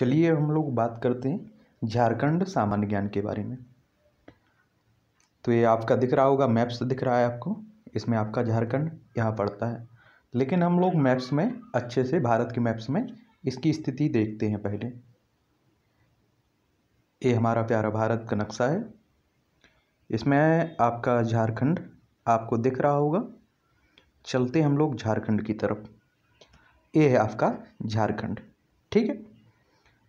चलिए हम लोग बात करते हैं झारखंड सामान्य ज्ञान के बारे में तो ये आपका दिख रहा होगा मैप्स दिख रहा है आपको इसमें आपका झारखंड यहाँ पड़ता है लेकिन हम लोग मैप्स में अच्छे से भारत के मैप्स में इसकी स्थिति देखते हैं पहले ये हमारा प्यारा भारत का नक्शा है इसमें आपका झारखंड आपको दिख रहा होगा चलते हम लोग झारखंड की तरफ ये है आपका झारखंड ठीक है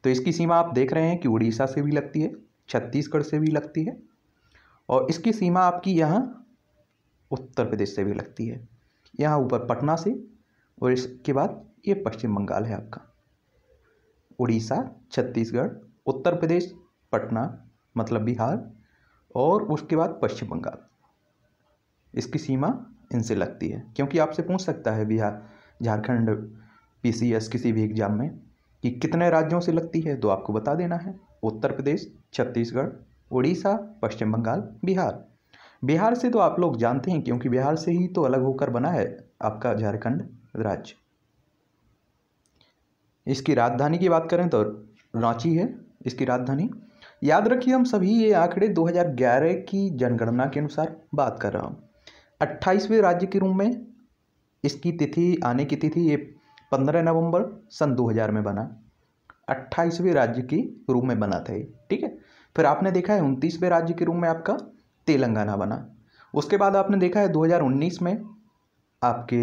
तो इसकी सीमा आप देख रहे हैं कि उड़ीसा से भी लगती है छत्तीसगढ़ से भी लगती है और इसकी सीमा आपकी यहाँ उत्तर प्रदेश से भी लगती है यहाँ ऊपर पटना से और इसके बाद ये पश्चिम बंगाल है आपका उड़ीसा छत्तीसगढ़ उत्तर प्रदेश पटना मतलब बिहार और उसके बाद पश्चिम बंगाल इसकी सीमा इनसे लगती है क्योंकि आपसे पूछ सकता है बिहार झारखंड पीसीएस किसी भी एग्ज़ाम में कि कितने राज्यों से लगती है तो आपको बता देना है उत्तर प्रदेश छत्तीसगढ़ उड़ीसा पश्चिम बंगाल बिहार बिहार से तो आप लोग जानते हैं क्योंकि बिहार से ही तो अलग होकर बना है आपका झारखंड राज्य इसकी राजधानी की बात करें तो रांची है इसकी राजधानी याद रखिए हम सभी ये आंकड़े 2011 की जनगणना के अनुसार बात कर रहा हूँ अट्ठाईसवें राज्य के रूप में इसकी तिथि आने की तिथि ये पंद्रह नवंबर सन 2000 में बना अट्ठाईसवें राज्य की रूप में बना था ठीक है फिर आपने देखा है उनतीसवें राज्य के रूप में आपका तेलंगाना बना उसके बाद आपने देखा है 2019 में आपके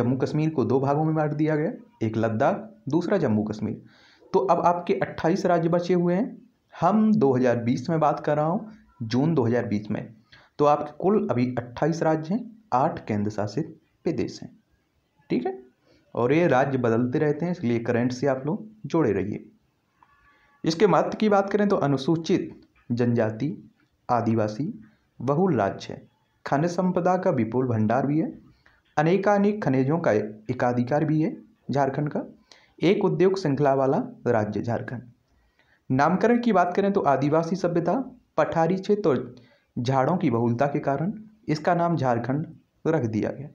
जम्मू कश्मीर को दो भागों में बांट दिया गया एक लद्दाख दूसरा जम्मू कश्मीर तो अब आपके 28 राज्य बचे हुए हैं हम 2020 में बात कर रहा हूँ जून 2020 में तो आपके कुल अभी 28 राज्य हैं आठ केंद्र शासित प्रदेश हैं ठीक है और ये राज्य बदलते रहते हैं इसलिए करंट से आप लोग जोड़े रहिए इसके महत्व की बात करें तो अनुसूचित जनजाति आदिवासी बहुल राज्य है खनिज संपदा का विपुल भंडार भी है अनेकानेक खनिजों का एकाधिकार भी है झारखंड का एक उद्योग श्रृंखला वाला राज्य झारखंड नामकरण की बात करें तो आदिवासी सभ्यता पठारी क्षेत्र और झाड़ों की बहुलता के कारण इसका नाम झारखंड रख दिया गया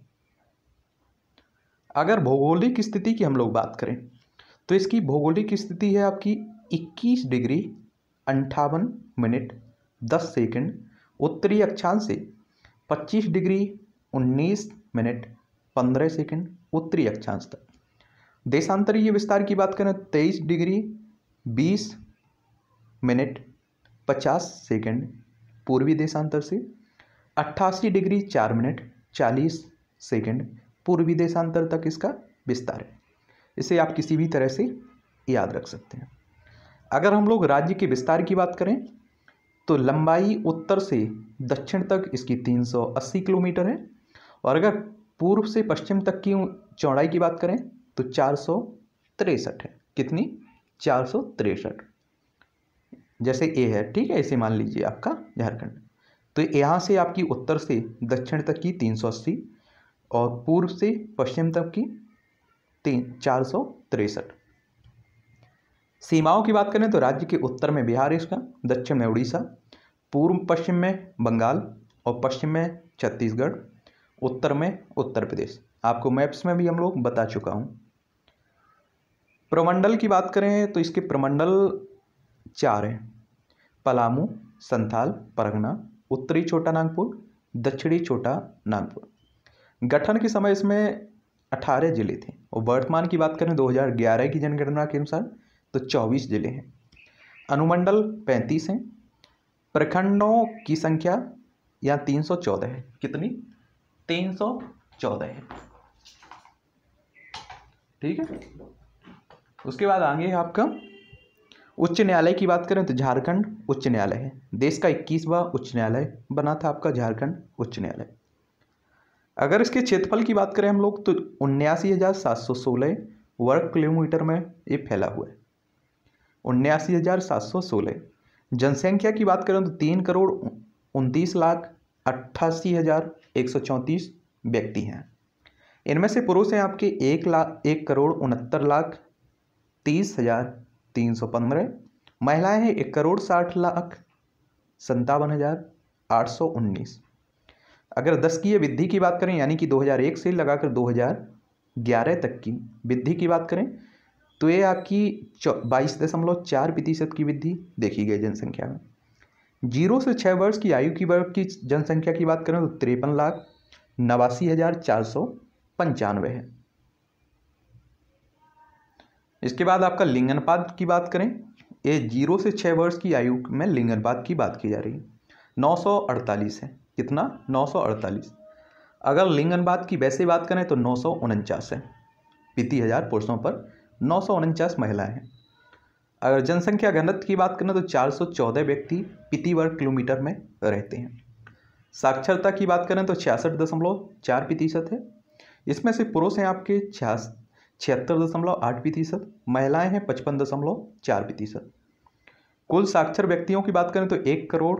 अगर भौगोलिक स्थिति की हम लोग बात करें तो इसकी भौगोलिक स्थिति है आपकी 21 डिग्री अंठावन मिनट 10 सेकंड उत्तरी अक्षांश से 25 डिग्री 19 मिनट 15 सेकंड उत्तरी अक्षांश तक देशांतरीय विस्तार की बात करें 23 डिग्री 20 मिनट 50 सेकंड पूर्वी देशांतर से अट्ठासी डिग्री 4 मिनट 40 सेकंड पूर्वी देशांतर तक इसका विस्तार है इसे आप किसी भी तरह से याद रख सकते हैं अगर हम लोग राज्य के विस्तार की बात करें तो लंबाई उत्तर से दक्षिण तक इसकी 380 किलोमीटर है और अगर पूर्व से पश्चिम तक की चौड़ाई की बात करें तो चार है कितनी चार जैसे ए है ठीक है इसे मान लीजिए आपका झारखंड तो यहाँ से आपकी उत्तर से दक्षिण तक की और पूर्व से पश्चिम तक की तीन चार सौ तिरसठ सीमाओं की बात करें तो राज्य के उत्तर में बिहार इसका दक्षिण में उड़ीसा पूर्व पश्चिम में बंगाल और पश्चिम में छत्तीसगढ़ उत्तर में उत्तर प्रदेश आपको मैप्स में भी हम लोग बता चुका हूँ प्रमंडल की बात करें तो इसके प्रमंडल चार हैं पलामू संथाल परगना उत्तरी छोटा नागपुर दक्षिणी छोटा नागपुर गठन के समय इसमें अठारह जिले थे और वर्तमान की बात करें 2011 की जनगणना के अनुसार तो 24 जिले हैं अनुमंडल 35 हैं प्रखंडों की संख्या यहाँ 314 है कितनी 314 है ठीक है उसके बाद आगे आपका उच्च न्यायालय की बात करें तो झारखंड उच्च न्यायालय है देश का इक्कीसवा उच्च न्यायालय बना था आपका झारखंड उच्च न्यायालय अगर इसके क्षेत्रफल की बात करें हम लोग तो उन्यासी हज़ार सात सौ सोलह वर्ग किलोमीटर में ये फैला हुआ है उन्यासी हज़ार सात सौ सोलह जनसंख्या की बात करें तो तीन करोड़ उनतीस लाख अट्ठासी हज़ार एक सौ चौंतीस व्यक्ति हैं इनमें से पुरुष हैं आपके एक लाख एक करोड़ उनहत्तर लाख तीस हज़ार तीन सौ पंद्रह महिलाएँ हैं एक करोड़ साठ लाख संतावन हज़ार आठ सौ उन्नीस अगर दस की वृद्धि की बात करें यानी कि 2001 से लगाकर 2011 तक की वृद्धि की बात करें तो ये आपकी बाईस दशमलव चार प्रतिशत की वृद्धि देखी गई जनसंख्या में जीरो से छः वर्ष की आयु की वर्ग की जनसंख्या की बात करें तो तिरपन लाख नवासी हज़ार चार सौ पंचानवे है इसके बाद आपका लिंगनपात की बात करें ये जीरो से छः वर्ष की आयु में लिंगनपात की बात की जा रही है नौ सौ अड़तालीस है कितना 948 अगर लिंगनवाद की वैसे बात करें तो नौ है पीती हजार पुरुषों पर नौ महिलाएं हैं अगर जनसंख्या घनत्व की बात करें तो 414 व्यक्ति पीति वर्ग किलोमीटर में रहते हैं साक्षरता की बात करें तो छियासठ दशमलव चार प्रतिशत है इसमें से पुरुष हैं आपके छिया छिहत्तर दशमलव आठ प्रतिशत महिलाएँ हैं पचपन दशमलव चार प्रतिशत कुल साक्षर व्यक्तियों की बात करें तो एक करोड़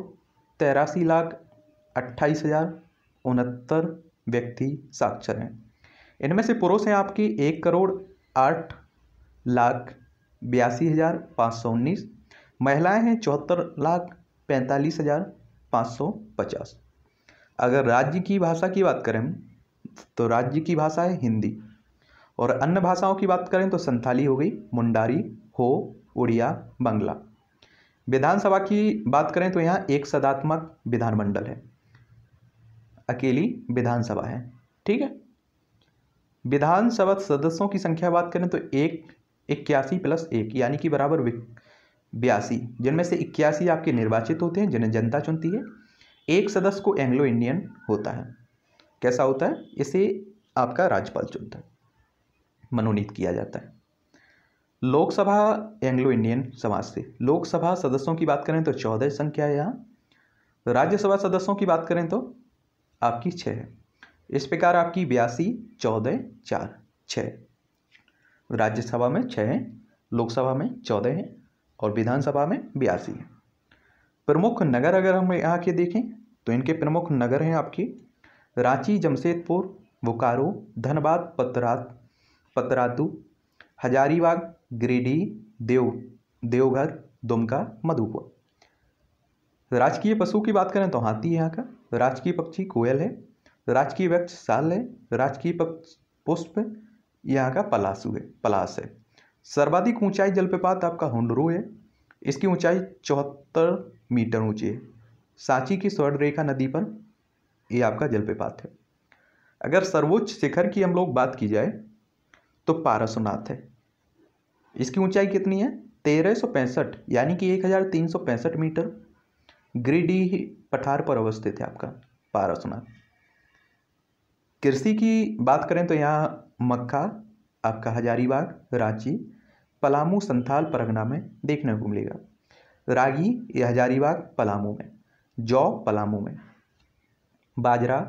तेरासी लाख अट्ठाईस हज़ार उनहत्तर व्यक्ति साक्षर हैं इनमें से पुरुष हैं आपकी एक करोड़ आठ लाख बयासी हज़ार पाँच सौ उन्नीस महिलाएँ हैं चौहत्तर लाख पैंतालीस हज़ार पाँच सौ पचास अगर राज्य की भाषा की बात करें तो राज्य की भाषा है हिंदी और अन्य भाषाओं की बात करें तो संथाली हो गई मुंडारी हो उड़िया बंगला विधानसभा की बात करें तो यहाँ एक सदात्मक विधानमंडल है अकेली विधानसभा है ठीक है विधानसभा सदस्यों की संख्या बात करें तो एक इक्यासी प्लस एक यानी कि बराबर बयासी जिनमें से इक्यासी आपके निर्वाचित होते हैं जिन्हें जनता चुनती है एक सदस्य को एंग्लो इंडियन होता है कैसा होता है इसे आपका राज्यपाल चुनता है मनोनीत किया जाता है लोकसभा एंग्लो इंडियन समाज से लोकसभा सदस्यों की बात करें तो चौदह संख्या है यहाँ राज्यसभा सदस्यों की बात करें तो आपकी छः है इस प्रकार आपकी बयासी चौदह चार छः राज्यसभा में छः हैं लोकसभा में चौदह हैं और विधानसभा में बयासी हैं प्रमुख नगर अगर हम यहाँ के देखें तो इनके प्रमुख नगर हैं आपके रांची जमशेदपुर बोकारो धनबाद पतरात पतरातू हजारीबाग गिरिडीह देव देवघर दुमका मधुपुर राजकीय पशु की बात करें तो हाथी यहाँ का तो राजकीय पक्षी कोयल है तो राजकीय वृक्ष साल है तो राजकीय पक्ष पुष्प यहाँ का पलासु है पलास है सर्वाधिक ऊंचाई जलप्रपात आपका होंडरू है इसकी ऊंचाई चौहत्तर मीटर ऊंची है सांची की स्वर्ण रेखा नदी पर ये आपका जलप्रपात है अगर सर्वोच्च शिखर की हम लोग बात की जाए तो पारसोनाथ है इसकी ऊंचाई कितनी है तेरह सौ पैंसठ यानी कि एक हज़ार तीन सौ पैंसठ मीटर ग्रीडी पठार पर अवस्थित है आपका पारसनाथ कृषि की बात करें तो यहाँ मक्का आपका हजारीबाग रांची पलामू संथाल परगना में देखने को मिलेगा रागी या हजारीबाग पलामू में जौ पलामू में बाजरा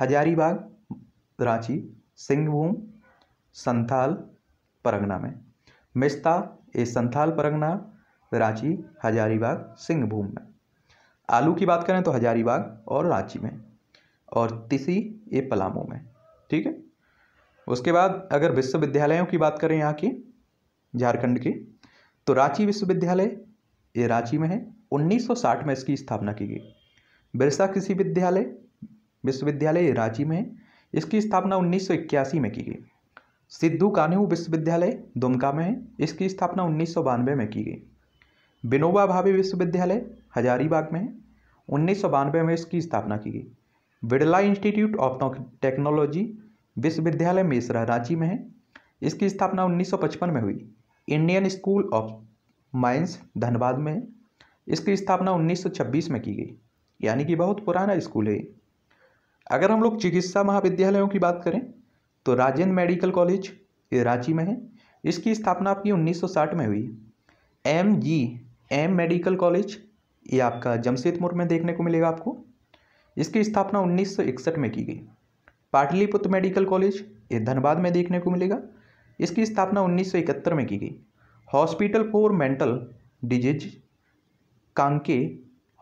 हजारीबाग रांची सिंहभूम संथाल परगना में मिस्ता ये संथाल परगना रांची हजारीबाग सिंहभूम में आलू की बात करें तो हजारीबाग और रांची में और तीसरी ये पलामू में ठीक है उसके बाद अगर विश्वविद्यालयों की बात करें यहाँ की झारखंड की तो रांची विश्वविद्यालय ये रांची में है 1960 में इसकी स्थापना की गई बिरसा कृषि विद्यालय विश्वविद्यालय ये रांची में इसकी स्थापना उन्नीस में की गई सिद्धू कानू विश्वविद्यालय दुमका में है इसकी स्थापना उन्नीस में की गई विनोबा भावे विश्वविद्यालय हजारीबाग में है उन्नीस में इसकी स्थापना की गई बिड़ला इंस्टीट्यूट ऑफ टेक्नोलॉजी विश्वविद्यालय मिश्रा रांची में है इसकी स्थापना 1955 में हुई Indian school of Mines Dhanbad में है इसकी स्थापना 1926 में की गई यानी कि बहुत पुराना स्कूल है अगर हम लोग चिकित्सा महाविद्यालयों की बात करें तो राजेंद्र मेडिकल कॉलेज रांची में है इसकी स्थापना आपकी 1960 में हुई M G M Medical College ये आपका जमशेदपुर में देखने को मिलेगा आपको इसकी स्थापना 1961 में की गई पाटलिपुत्र मेडिकल कॉलेज ये धनबाद में देखने को मिलेगा इसकी स्थापना 1971 में की गई Hospital for Mental Disease Kanke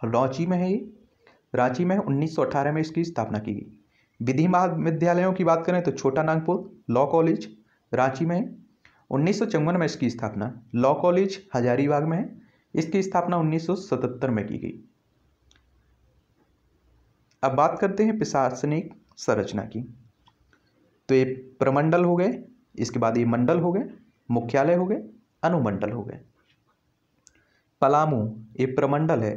Ranchi में है ये रांची में 1918 में इसकी स्थापना की गई विधि महाविद्यालयों की बात करें तो छोटा नागपुर लॉ कॉलेज रांची में है उन्नीस में इसकी स्थापना लॉ कॉलेज हजारीबाग में है इसकी स्थापना 1977 में की गई अब बात करते हैं प्रशासनिक संरचना की तो ये प्रमंडल हो गए इसके बाद ये मंडल हो गए मुख्यालय हो गए अनुमंडल हो गए पलामू ये प्रमंडल है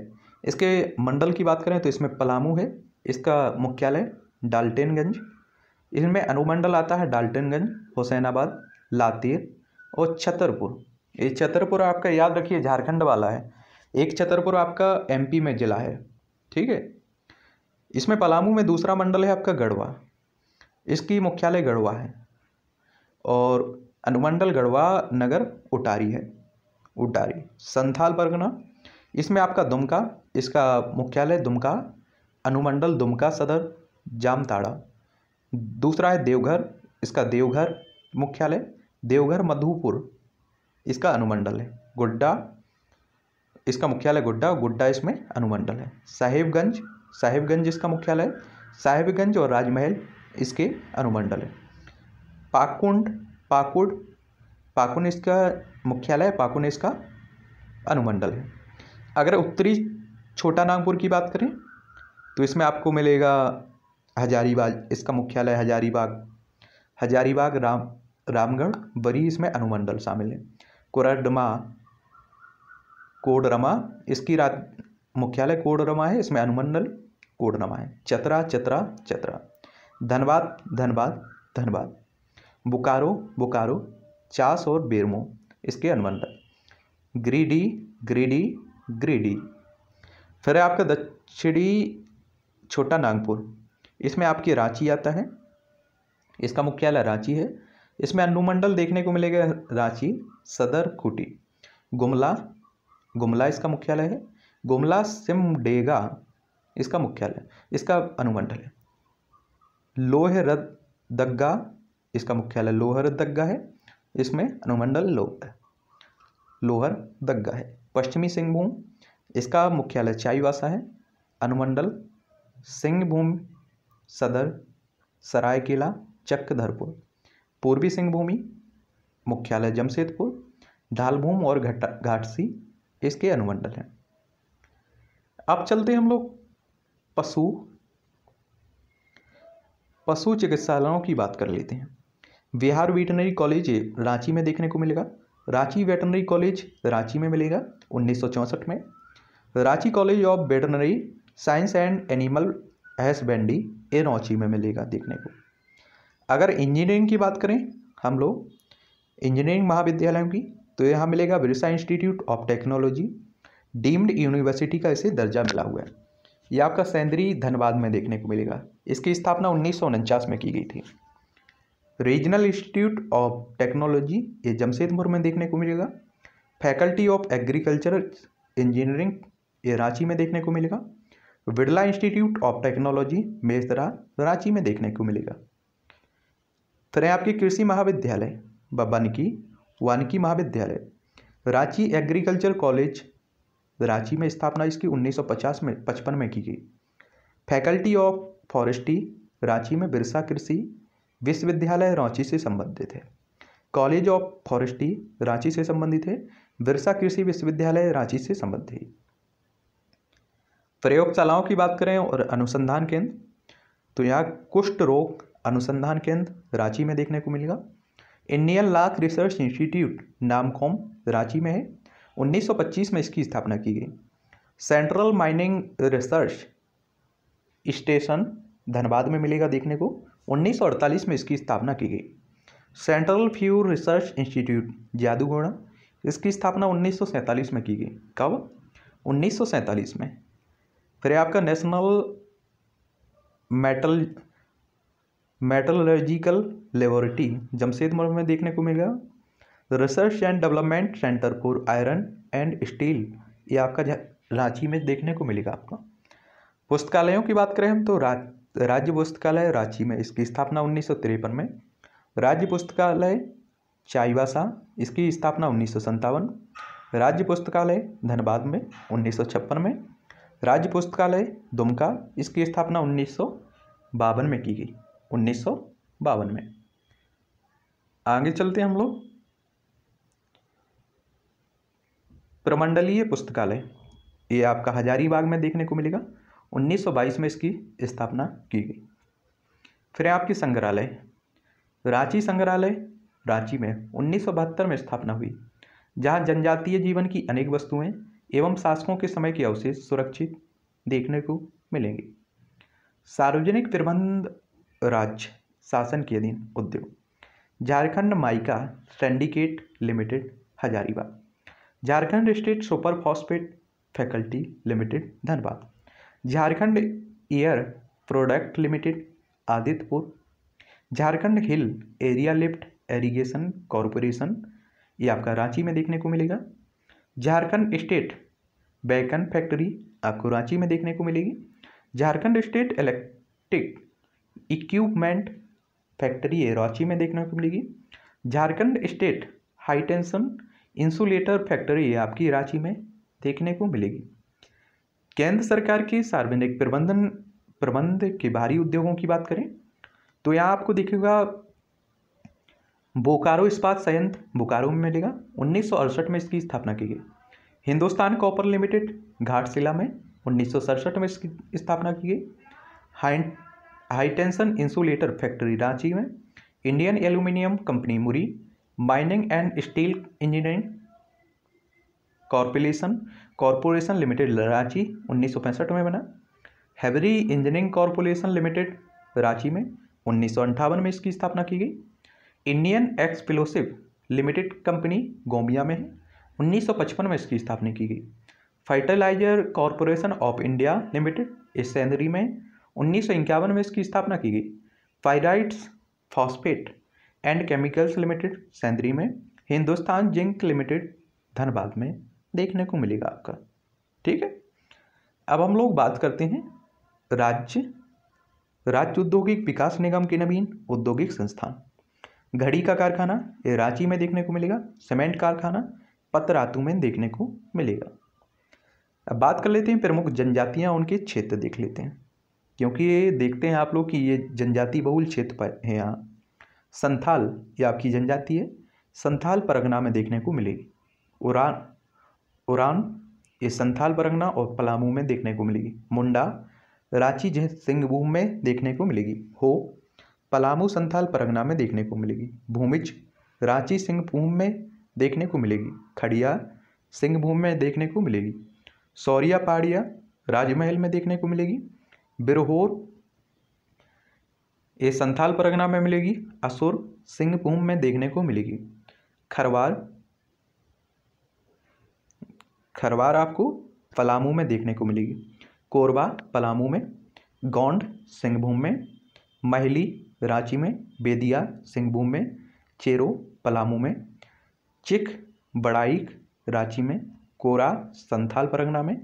इसके मंडल की बात करें तो इसमें पलामू है इसका मुख्यालय डाल्टेनगंज इनमें अनुमंडल आता है डाल्टेनगंज हुसैनाबाद लातेर और छतरपुर ये छतरपुर आपका याद रखिए झारखंड वाला है एक छतरपुर आपका एमपी में ज़िला है ठीक है इसमें पलामू में दूसरा मंडल है आपका गढ़वा इसकी मुख्यालय गढ़वा है और अनुमंडल गढ़वा नगर उटारी है उटारी संथाल परगना इसमें आपका दुमका इसका मुख्यालय दुमका अनुमंडल दुमका सदर जामताड़ा दूसरा है देवघर इसका देवघर मुख्यालय देवघर मधुपुर इसका अनुमंडल है गोड्डा इसका मुख्यालय गोड्डा गोड्डा इसमें अनुमंडल है साहिबगंज साहिबगंज इसका मुख्यालय है साहिबगंज और राजमहल इसके अनुमंडल है पाकुंड पाकुड़ पाकुन इसका मुख्यालय है पाकुन इसका अनुमंडल है अगर उत्तरी छोटा नागपुर की बात करें तो इसमें आपको मिलेगा हजारीबाग इसका मुख्यालय हजारीबाग हजारीबाग राम रामगढ़ बरी इसमें अनुमंडल शामिल है कोरडमा कोडरमा इसकी राज मुख्यालय कोडरमा है इसमें अनुमंडल कोडरमा है चतरा चतरा चतरा धनबाद धनबाद धनबाद बुकारो बुकारो चास और बेरमो इसके अनुमंडल ग्रीडी ग्रीडी ग्रीडी फिर आपका दक्षिणी छोटा नागपुर इसमें आपकी रांची आता है इसका मुख्यालय रांची है इसमें अनुमंडल देखने को मिलेगा रांची सदर खूटी गुमला गुमला इसका मुख्यालय है गुमला सिमडेगा इसका मुख्यालय इसका अनुमंडल है लोहरद दग्गा इसका मुख्यालय लोहर दग्गा है इसमें अनुमंडल लोह है लोहर दग्गा है पश्चिमी सिंहभूम इसका मुख्यालय चाईवासा है अनुमंडल सिंहभूम सदर सरायकेला चक्रधरपुर पूर्वी सिंहभूमि मुख्यालय जमशेदपुर ढालभूम और घटा घाटसी इसके अनुमंडल हैं अब चलते हम लोग पशु पशु चिकित्सालयों की बात कर लेते हैं बिहार वेटनरी कॉलेज रांची में देखने को मिलेगा रांची वेटनरी कॉलेज रांची में मिलेगा उन्नीस में Ranchi College of Veterinary Science and Animal Husbandry ए रांची में मिलेगा देखने को अगर इंजीनियरिंग की बात करें हम लोग इंजीनियरिंग महाविद्यालयों की तो यहाँ मिलेगा Birsa Institute of Technology Deemed University का इसे दर्जा मिला हुआ है यह आपका सेंद्री धनबाद में देखने को मिलेगा इसकी स्थापना उन्नीस में की गई थी रीजनल इंस्टीट्यूट ऑफ टेक्नोलॉजी ये जमशेदपुर में देखने को मिलेगा फैकल्टी ऑफ एग्रीकल्चर इंजीनियरिंग ये रांची में देखने को मिलेगा बिरला इंस्टीट्यूट ऑफ टेक्नोलॉजी मेजदरा रांची में देखने को मिलेगा तो रहे आपकी कृषि महाविद्यालय वानिकी वानिकी महाविद्यालय रांची एग्रीकल्चर कॉलेज रांची में स्थापना इसकी 1950 में पचपन में की गई फैकल्टी ऑफ फॉरेस्ट्री रांची में बिरसा कृषि विश्वविद्यालय रांची से संबंधित है कॉलेज ऑफ फॉरेस्ट्री रांची से संबंधित है बिरसा कृषि विश्वविद्यालय रांची से संबंधित प्रयोगशालाओं की बात करें और अनुसंधान केंद्र तो यहाँ कुष्ठ रोग अनुसंधान केंद्र रांची में देखने को मिलेगा Indian lac research institute Namkum Ranchi में है 1925 में इसकी स्थापना की गई central mining research station Dhanbad में मिलेगा देखने को 1948 में इसकी स्थापना की गई central fuel research institute Jadugoda इसकी स्थापना 1947 में की गई कब 1947 में फिर आपका national metal metallurgical laboratory Jamshedpur में देखने को मिलेगा research and development centre for iron and steel ये आपका रांची में देखने को मिलेगा आपको पुस्तकालयों की बात करें हम तो रा, राज्य पुस्तकालय रांची में इसकी स्थापना उन्नीस में राज्य पुस्तकालय चाईबासा इसकी स्थापना उन्नीस राज्य पुस्तकालय धनबाद में उन्नीस में राज्य पुस्तकालय दुमका इसकी स्थापना उन्नीस में की गई उन्नीस में आगे चलते हम लोग प्रमंडलीय पुस्तकालय ये आपका हजारीबाग में देखने को मिलेगा 1922 में इसकी स्थापना की गई फिर आपकी संग्रहालय रांची संग्रहालय रांची में उन्नीस में स्थापना हुई जहां जनजातीय जीवन की अनेक वस्तुएं एवं शासकों के समय के अवशेष सुरक्षित देखने को मिलेंगे सार्वजनिक प्रबंध राज्य शासन के अधीन उद्योग Jharkhand mica syndicate limited Hazaribagh Jharkhand state super phosphate faculty limited Dhanbad Jharkhand air product limited Adityapur Jharkhand hill area lift irrigation corporation ये आपका रांची में देखने को मिलेगा झारखंड स्टेट बैकन फैक्ट्री आपको रांची में देखने को मिलेगी Jharkhand state electric equipment factory है रांची में देखने को मिलेगी Jharkhand state high tension insulator factory है आपकी रांची में देखने को मिलेगी केंद्र सरकार के सार्वजनिक प्रबंधन प्रबंध के भारी उद्योगों की बात करें तो यहाँ आपको देखेगा बोकारो इस्पात संयंत्र बोकारो में मिलेगा उन्नीस में इसकी स्थापना की गई हिंदुस्तान कॉपर लिमिटेड घाटशिला में उन्नीस में इसकी स्थापना की गई हाईटेंशन इंसुलेटर फैक्ट्री रांची में Indian aluminium company Muri mining and steel engineering corporation corporation limited Ranchi उन्नीस में बना heavy engineering corporation limited Ranchi में उन्नीस में इसकी स्थापना की गई Indian explosive limited company Gomia में है उन्नीस में इसकी स्थापना की गई fertiliser corporation of India limited इस सैनरी में उन्नीस में इसकी स्थापना की गई pyrites phosphate and chemicals limited Sindri में हिंदुस्तान जिंक लिमिटेड धनबाद में देखने को मिलेगा आपका ठीक है अब हम लोग बात करते हैं राज्य राज्य औद्योगिक विकास निगम के नवीन औद्योगिक संस्थान घड़ी का कारखाना रांची में देखने को मिलेगा सीमेंट कारखाना पतरातू में देखने को मिलेगा अब बात कर लेते हैं प्रमुख जनजातियाँ उनके क्षेत्र देख लेते हैं क्योंकि ये देखते हैं आप लोग कि ये जनजाति बहुल क्षेत्र है यहाँ संथाल ये आपकी जनजाति है संथाल परगना में देखने को मिलेगी उरान उरान ये संथाल परगना और पलामू में देखने को मिलेगी मुंडा रांची जह सिंहभूम में देखने को मिलेगी हो पलामू संथाल परगना में देखने को मिलेगी भूमिज रांची सिंहभूम में देखने को मिलेगी खड़िया सिंहभूम में देखने को मिलेगी सौरिया पहाड़िया राजमहल में देखने को मिलेगी बिरहोर ये संथाल परगना में मिलेगी असुर सिंहभूम में देखने को मिलेगी खरवार खरवार आपको पलामू में देखने को मिलेगी कोरबा पलामू में गौंड सिंहभूम में महली रांची में बेदिया सिंहभूम में चेरो पलामू में चिक बड़ाइक रांची में कोरा संथाल परगना में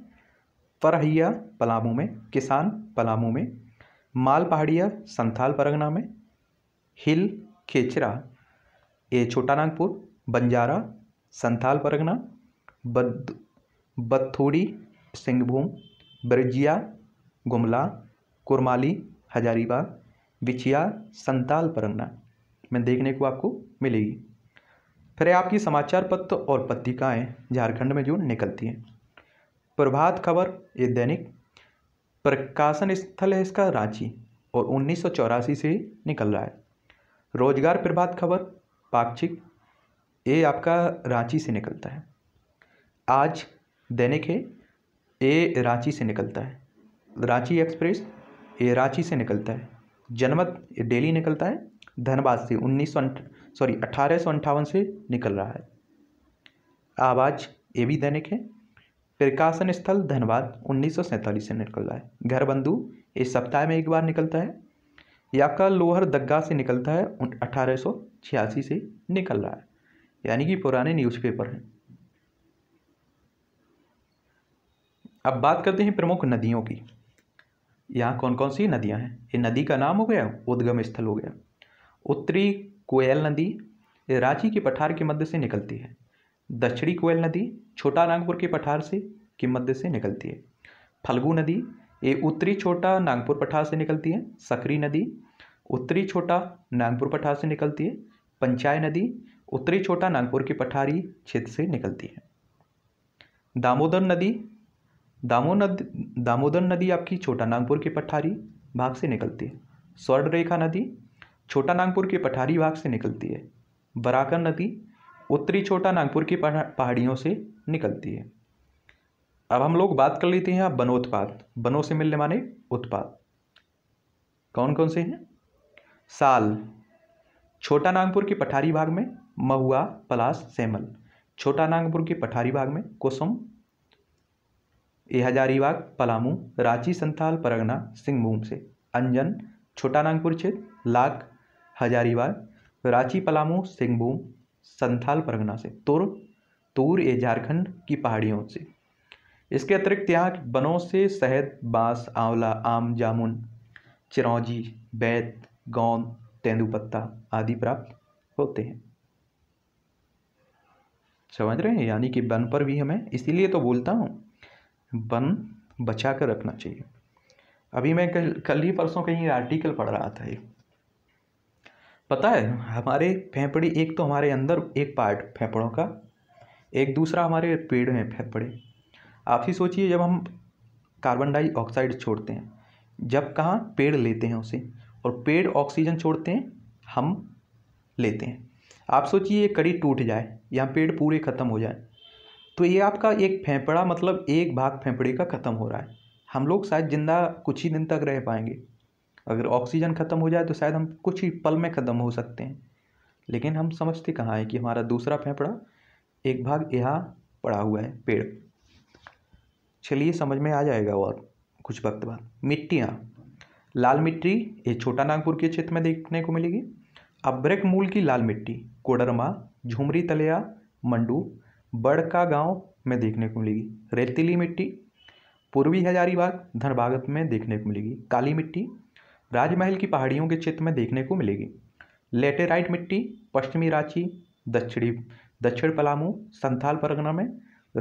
फरहिया पलामू में किसान पलामू में माल पहाड़िया संथाल परगना में हिल खेचरा ये छोटा नागपुर बंजारा संथाल परगना बद बथूड़ी सिंहभूम ब्रजिया गुमला कुरमाली हजारीबाग बिछिया संताल परंगना में देखने को आपको मिलेगी फिर आपकी समाचार पत्र और पत्रिकाएँ झारखंड में जो निकलती हैं प्रभात खबर ये दैनिक प्रकाशन स्थल है इसका रांची और उन्नीस से निकल रहा है रोजगार प्रभात खबर पाक्षिक ये आपका रांची से निकलता है आज दैनिक है ये रांची से निकलता है रांची एक्सप्रेस ये रांची से निकलता है जनमत ये डेली निकलता है धनबाद से उन्नीस सॉरी अं, अठारह से निकल रहा है आवाज़ ये भी दैनिक है प्रकाशन स्थल धनबाद उन्नीस से निकल रहा है घर बंधु इस सप्ताह में एक बार निकलता है याका लोहर दग्गा से निकलता है अठारह से निकल रहा है यानी कि पुराने न्यूज़पेपर हैं अब बात करते हैं प्रमुख नदियों की यहाँ कौन कौन सी नदियाँ हैं ये नदी का नाम हो गया उद्गम स्थल हो गया उत्तरी कोयल नदी रांची के पठार के मध्य से निकलती है दक्षिणी कोयल नदी छोटा नागपुर के पठार से के मध्य से निकलती है फल्गु नदी ये उत्तरी छोटा नागपुर पठार से निकलती है सकरी नदी उत्तरी छोटा नागपुर पठार से निकलती है पंचाय नदी उत्तरी छोटा नागपुर के पठारी क्षेत्र से निकलती है दामोदर नदी दामो नद दामोदर नदी आपकी छोटा नागपुर के पठारी भाग से निकलती है स्वर्णरेखा नदी छोटा नागपुर के पठारी भाग से निकलती है बराकर नदी उत्तरी छोटा नागपुर की पहाड़ियों से निकलती है अब हम लोग बात कर लेते हैं आप बनोत्पाद बनो से मिलने माने उत्पाद कौन कौन से हैं साल छोटा नागपुर के पठारी भाग में महुआ पलास सेमल छोटा नागपुर के पठारी भाग में कोसम ए हजारीबाग पलामू रांची संथाल परगना सिंहभूम से अंजन छोटा नागपुर क्षेत्र लाख हजारीबाग रांची पलामू सिंहभूम संथाल परगना से तुर तूर ए झारखंड की पहाड़ियों से इसके अतिरिक्त यहाँ वनों से शहद बांस आंवला आम जामुन चिरौंजी बैत गौंद तेंदुपत्ता आदि प्राप्त होते हैं समझ रहे हैं यानी कि वन पर भी हमें इसीलिए तो बोलता हूँ वन बचा कर रखना चाहिए अभी मैं कल कल ही परसों कहीं आर्टिकल पढ़ रहा था एक पता है हमारे फेफड़े एक तो हमारे अंदर एक पार्ट फेफड़ों का एक दूसरा हमारे पेड़ हैं फेफड़े आप ही सोचिए जब हम कार्बन डाइऑक्साइड छोड़ते हैं जब कहाँ पेड़ लेते हैं उसे और पेड़ ऑक्सीजन छोड़ते हैं हम लेते हैं आप सोचिए ये कड़ी टूट जाए या पेड़ पूरे ख़त्म हो जाए तो ये आपका एक फेफड़ा मतलब एक भाग फेंपड़े का ख़त्म हो रहा है हम लोग शायद ज़िंदा कुछ ही दिन तक रह पाएंगे अगर ऑक्सीजन ख़त्म हो जाए तो शायद हम कुछ ही पल में ख़त्म हो सकते हैं लेकिन हम समझते कहाँ हैं कि हमारा दूसरा फेफड़ा एक भाग यहाँ पड़ा हुआ है पेड़ चलिए समझ में आ जाएगा और कुछ वक्त बाद मिट्टियाँ लाल मिट्टी ये छोटा नागपुर के क्षेत्र में देखने को मिलेगी अब्रेक मूल की लाल मिट्टी कोडरमा झुमरी तलिया मंडू बड़ का गाँव में देखने को मिलेगी रेतीली मिट्टी पूर्वी हजारीबाग धनबागत में देखने को मिलेगी काली मिट्टी राजमहल की पहाड़ियों के क्षेत्र में देखने को मिलेगी लेटेराइट मिट्टी पश्चिमी रांची दक्षिणी दक्षिण पलामू संथाल परगना में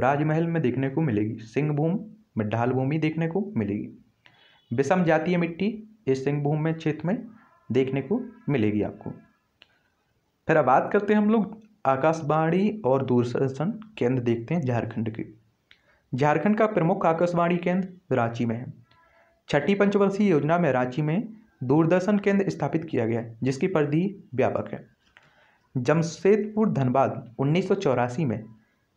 राजमहल में देखने को मिलेगी सिंहभूम में ढाल भूमि देखने को मिलेगी विषम जातीय मिट्टी इस सिंहभूम में क्षेत्र में देखने को मिलेगी आपको फिर अब बात करते हैं हम लोग आकाशवाणी और दूरदर्शन केंद्र देखते हैं झारखंड के झारखंड का प्रमुख आकाशवाणी केंद्र रांची में है छठी पंचवर्षीय योजना में रांची में दूरदर्शन केंद्र स्थापित किया गया जिसकी परिधि व्यापक है जमशेदपुर धनबाद उन्नीस में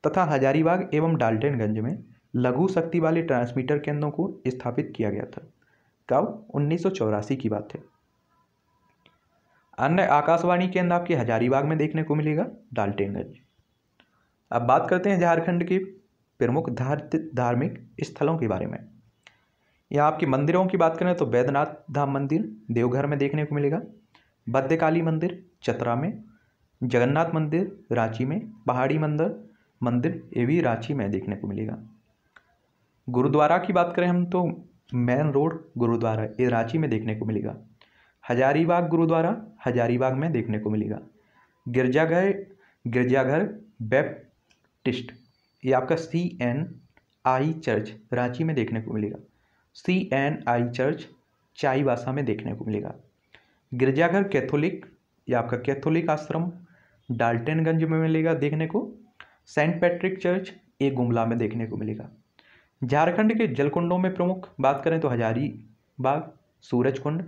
तथा हजारीबाग एवं डाल्टनगंज में लघु शक्ति वाले ट्रांसमीटर केंद्रों को स्थापित किया गया था कब उन्नीस की बात है अन्य आकाशवाणी केंद्र आपके हजारीबाग में देखने को मिलेगा डाल्टेनगंज अब बात करते हैं झारखंड के प्रमुख धार्मिक स्थलों के बारे में यहाँ आपके मंदिरों की बात करें तो बैद्यनाथ धाम मंदिर देवघर में देखने को मिलेगा बद्यकाली मंदिर चतरा में जगन्नाथ मंदिर रांची में पहाड़ी मंदिर मंदिर ये भी रांची में देखने को मिलेगा गुरुद्वारा की बात करें हम तो मेन रोड गुरुद्वारा ये रांची में देखने को मिलेगा हजारीबाग गुरुद्वारा हजारीबाग में देखने को मिलेगा गिरजाघर गिरजाघर बैप्टिस्ट ये आपका C N I church Ranchi में देखने को मिलेगा सी एन आई चर्च चाई भाषा में देखने को मिलेगा गिरजाघर कैथोलिक या आपका कैथोलिक आश्रम डाल्टनगंज में मिलेगा देखने को सेंट पैट्रिक चर्च ए गुमला में देखने को मिलेगा झारखंड के जलकुंडों में प्रमुख बात करें तो हजारी बाग सूरज कुंड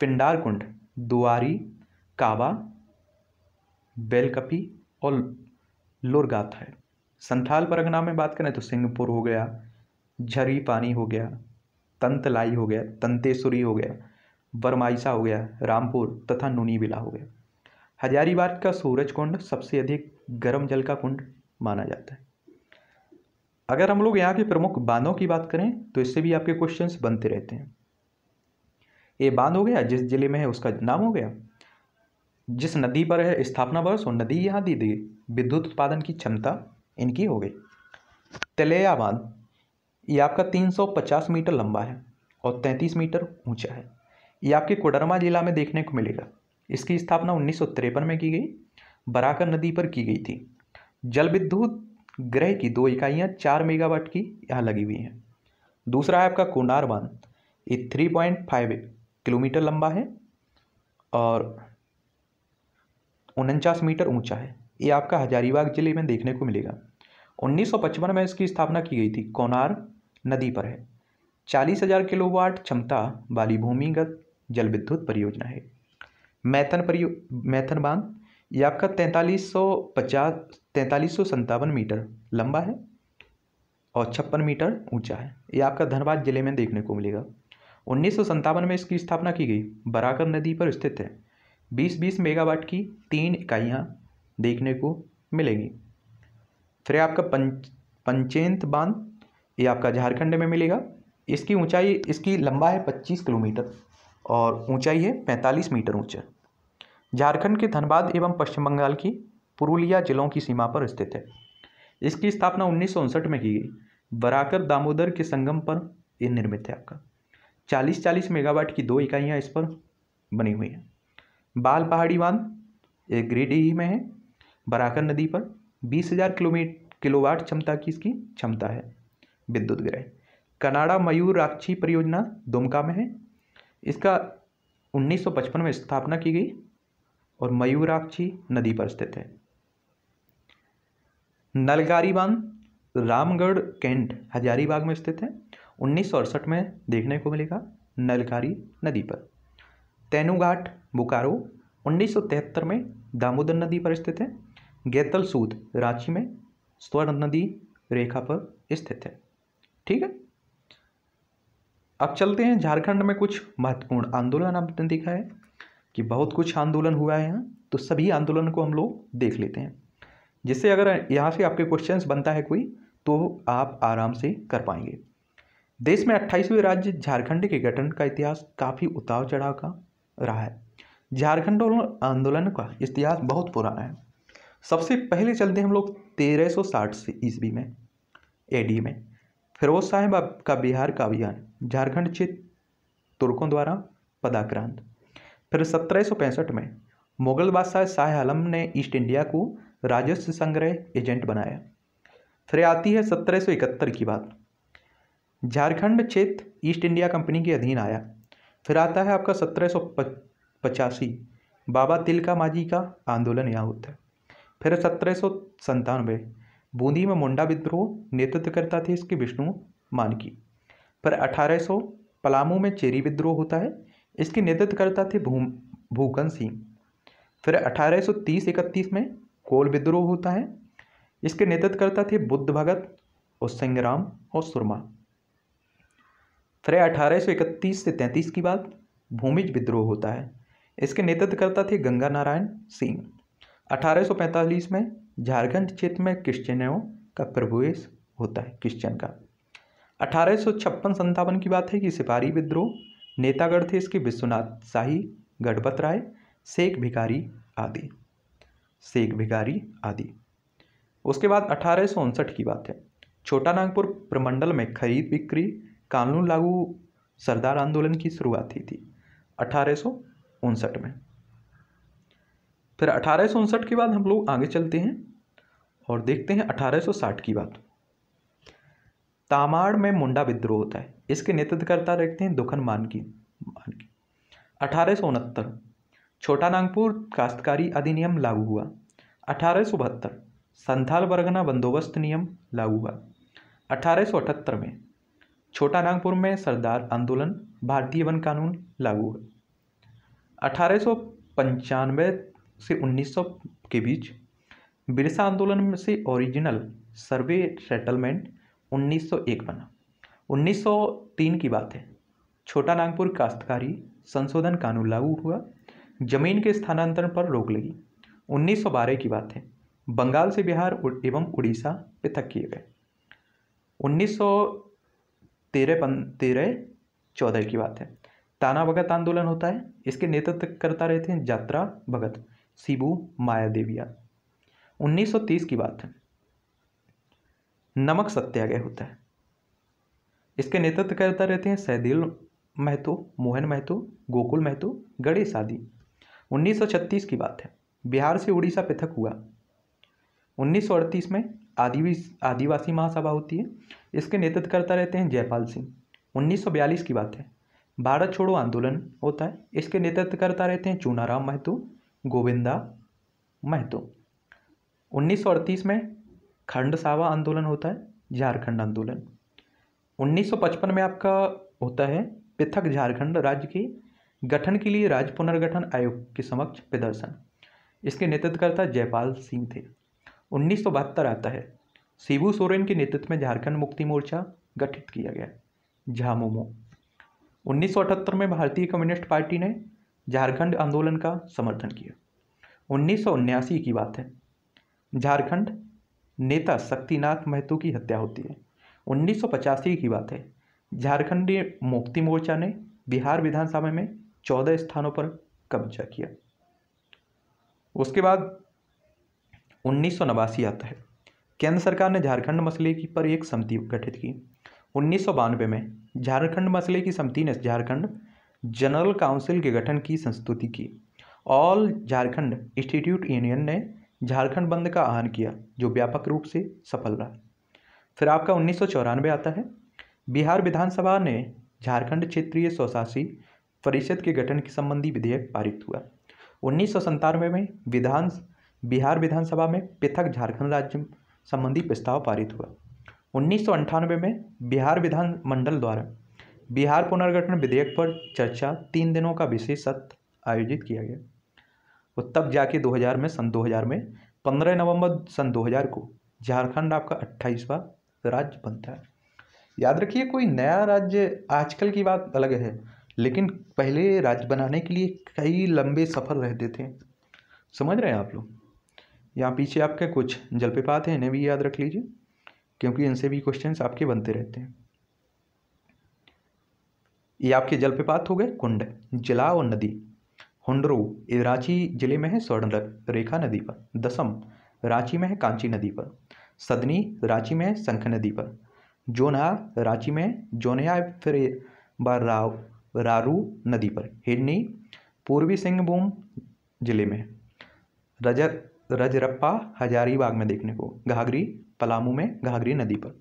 पिंडार कुंड दुआरी काबा बेलकपी और लोरगाथ है संथाल परगना में बात करें तो सिंहपुर हो गया झरी पानी हो गया तंतलाई हो गया तंतेश्वरी हो गया बरमाइसा हो गया रामपुर तथा नूनीबिला हो गया हजारीबाग का सूरज कुंड सबसे अधिक गर्म जल का कुंड माना जाता है अगर हम लोग यहाँ के प्रमुख बांधों की बात करें तो इससे भी आपके क्वेश्चंस बनते रहते हैं ये बांध हो गया जिस जिले में है उसका नाम हो गया जिस नदी पर है स्थापना वर्ष और नदी यहाँ दी गई विद्युत उत्पादन की क्षमता इनकी हो गई तलेया बांध ये आपका 350 मीटर लंबा है और 33 मीटर ऊंचा है ये आपके कोडरमा जिला में देखने को मिलेगा इसकी स्थापना उन्नीस में की गई बराकर नदी पर की गई थी जल विद्युत ग्रह की दो इकाइयाँ चार मेगावाट की यहाँ लगी हुई हैं दूसरा है आपका कोनार बांध ये थ्री पॉइंट फाइव किलोमीटर लंबा है और उनचास मीटर ऊंचा है ये आपका हजारीबाग जिले में देखने को मिलेगा 1955 में इसकी स्थापना की गई थी कोनार नदी पर है चालीस हजार किलोवाट क्षमता वाली भूमिगत जल विद्युत परियोजना है मैथन परियो मैथन बांध ये आपका तैंतालीस सौ पचास तैंतालीस सौ संतावन मीटर लंबा है और छप्पन मीटर ऊंचा है ये आपका धनबाद जिले में देखने को मिलेगा उन्नीस में इसकी स्थापना की गई बराकर नदी पर स्थित है 20-20 मेगावाट की तीन इकाइयाँ देखने को मिलेंगी फिर आपका पंच पंचेंत बांध ये आपका झारखंड में मिलेगा इसकी ऊंचाई इसकी लंबा है 25 किलोमीटर और ऊंचाई है 45 मीटर ऊंचा झारखंड के धनबाद एवं पश्चिम बंगाल की पुरुलिया जिलों की सीमा पर स्थित है इसकी स्थापना उन्नीस में की गई बराकर दामोदर के संगम पर ये निर्मित है आपका चालीस चालीस मेगावाट की दो इकाइयाँ इस पर बनी हुई हैं बाल पहाड़ी बांध ये ग्रेड ई में है बराकर नदी पर बीस हज़ार किलोमीटर किलोवाट क्षमता की इसकी क्षमता है विद्युत गृह कनाडा मयूर राक्षी परियोजना दुमका में है इसका 1955 में स्थापना की गई और मयूराक्षी नदी पर स्थित है नलगारी बांध रामगढ़ कैंट हजारीबाग में स्थित है उन्नीस में देखने को मिलेगा नलगारी नदी पर तेनूघाट बोकारो उन्नीस में दामोदर नदी पर स्थित है गैतलसूद रांची में स्वर्ण नदी रेखा पर स्थित है ठीक है अब चलते हैं झारखंड में कुछ महत्वपूर्ण आंदोलन आपने देखा है कि बहुत कुछ आंदोलन हुआ है यहाँ तो सभी आंदोलन को हम लोग देख लेते हैं जिससे अगर यहाँ से आपके क्वेश्चंस बनता है कोई तो आप आराम से कर पाएंगे देश में अट्ठाईसवें राज्य झारखंड के गठन का इतिहास काफ़ी उतार चढ़ाव का रहा है झारखंड आंदोलन का इतिहास बहुत पुराना है सबसे पहले चलते हैं हम लोग तेरह सौ ईस्वी में एडी में फिरोज साहब का बिहार का अभियान झारखंड चित तुर्कों द्वारा पदाक्रांत फिर सत्रह में मुगल बादशाह शाह आलम ने ईस्ट इंडिया को राजस्व संग्रह एजेंट बनाया फिर आती है सत्रह की बात झारखंड क्षेत्र ईस्ट इंडिया कंपनी के अधीन आया फिर आता है आपका सत्रह बाबा तिलका मांझी का आंदोलन यहाँ होता है फिर सत्रह बूंदी में मुंडा विद्रोह नेतृत्व करता थे इसके विष्णु मानकी पर 1800 पलामू में चेरी विद्रोह होता है इसके नेतृत्व करता थे भू भूकन सिंह फिर 1830-31 में कोल विद्रोह होता है इसके नेतृत्व करता थे बुद्ध भगत और सिंगराम और सुरमा फिर 1831 से 33 की बात भूमिज विद्रोह होता है इसके नेतृत्व करता थे गंगा नारायण सिंह 1845 में झारखंड क्षेत्र में क्रिश्चियनों का प्रवेश होता है क्रिश्चियन का अठारह सौ छप्पन संतावन की बात है कि सिपाही विद्रोह नेतागढ़ थे इसके विश्वनाथ शाही गणपत राय शेख भिखारी आदि शेख भिखारी आदि उसके बाद अठारह की बात है छोटा नागपुर प्रमंडल में खरीद बिक्री कानून लागू सरदार आंदोलन की शुरुआत थी थी अठारह में फिर अठारह के बाद हम लोग आगे चलते हैं और देखते हैं 1860 की बात तामाड़ में मुंडा विद्रोह होता है इसके नेतृत्वकर्ता रखते हैं दुखन मानकी मानकी अठारह छोटा नागपुर काश्तकारी अधिनियम लागू हुआ अठारह संथाल वर्गना बंदोबस्त नियम लागू हुआ अठारह में छोटा नागपुर में सरदार आंदोलन भारतीय वन कानून लागू हुआ अठारह से 1900 के बीच बिरसा आंदोलन से ओरिजिनल सर्वे सेटलमेंट 1901 बना 1903 की बात है छोटा नागपुर काश्तकारी संशोधन कानून लागू हुआ जमीन के स्थानांतरण पर रोक लगी 1912 की बात है बंगाल से बिहार एवं उड़ीसा पृथक किए गए उन्नीस सौ तेरह तेरह चौदह की बात है ताना भगत आंदोलन होता है इसके नेतृत्व करता रहते हैं जात्रा भगत शिबू माया देविया 1930 की बात है नमक सत्याग्रह होता है इसके नेतृत्व करता रहते हैं सैदिल महतो मोहन महतो गोकुल महतो गणेश आदि उन्नीस की बात है बिहार से उड़ीसा पृथक हुआ उन्नीस में आदिवासी आदिवासी महासभा होती है इसके नेतृत्व करता रहते हैं जयपाल सिंह 1942 की बात है भारत छोड़ो आंदोलन होता है इसके नेतृत्व करता रहते हैं चूनाराम महतो गोविंदा महतो 1938 में खंड सावा आंदोलन होता है झारखंड आंदोलन 1955 में आपका होता है पृथक झारखंड राज्य के गठन के लिए राज्य पुनर्गठन आयोग के समक्ष प्रदर्शन इसके नेतृत्वकर्ता जयपाल सिंह थे उन्नीस आता है शिबू सोरेन के नेतृत्व में झारखंड मुक्ति मोर्चा गठित किया गया झामोमो 1978 में भारतीय कम्युनिस्ट पार्टी ने झारखंड आंदोलन का समर्थन किया उन्नीस की बात है झारखंड नेता शक्तिनाथ महतो की हत्या होती है उन्नीस की बात है झारखंड मुक्ति मोर्चा ने बिहार विधानसभा में चौदह स्थानों पर कब्जा किया उसके बाद उन्नीस आता है केंद्र सरकार ने झारखंड मसले की पर एक समिति गठित की उन्नीस में झारखंड मसले की समिति ने झारखंड जनरल काउंसिल के गठन की संस्तुति की ऑल झारखंड इंस्टीट्यूट यूनियन ने झारखंड बंद का आह्वान किया जो व्यापक रूप से सफल रहा फिर आपका उन्नीस आता है बिहार विधानसभा ने झारखंड क्षेत्रीय स्वशासी परिषद के गठन के संबंधी विधेयक पारित हुआ उन्नीस में विधान बिहार विधानसभा में पृथक झारखंड राज्य संबंधी प्रस्ताव पारित हुआ उन्नीस में बिहार विधान मंडल द्वारा बिहार पुनर्गठन विधेयक पर चर्चा तीन दिनों का विशेष सत्र आयोजित किया गया तो तब जाके 2000 में सन 2000 में 15 नवंबर सन 2000 को झारखंड आपका अट्ठाईसवा राज्य बनता है याद रखिए कोई नया राज्य आजकल की बात अलग है लेकिन पहले राज्य बनाने के लिए कई लंबे सफ़र रहते थे समझ रहे हैं आप लोग यहाँ पीछे आपके कुछ जलपेपात हैं इन्हें भी याद रख लीजिए क्योंकि इनसे भी क्वेश्चन आपके बनते रहते हैं ये आपके जलपेपात हो गए कुंड जला और नदी हुंडरू रांची जिले में है स्वर्ण रेखा नदी पर दसम रांची में है कांची नदी पर सदनी रांची में है शंख नदी पर जोनहा रांची में जोनहा फिर राव रारू नदी पर हिरनी पूर्वी सिंहभूम जिले में रजर रजरप्पा हजारीबाग में देखने को घाघरी पलामू में घाघरी नदी पर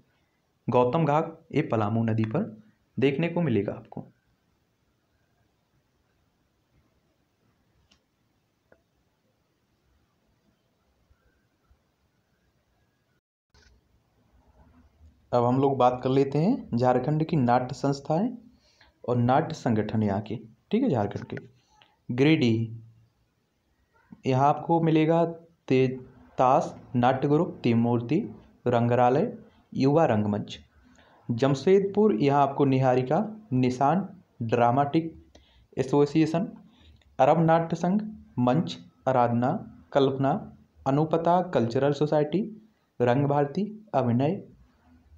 गौतम घाघ ये पलामू नदी पर देखने को मिलेगा आपको अब हम लोग बात कर लेते हैं झारखंड की नाट्य संस्थाएं और नाट्य संगठन यहाँ के ठीक है झारखंड के ग्रेडी e। यहाँ आपको मिलेगा ते तास नाट्य ग्रुप त्रिमूर्ति रंगरालय युवा रंगमंच जमशेदपुर यहाँ आपको निहारिका निशान ड्रामाटिक एसोसिएशन अरब नाट्य संघ मंच आराधना कल्पना अनुपता कल्चरल सोसाइटी रंग भारती अभिनय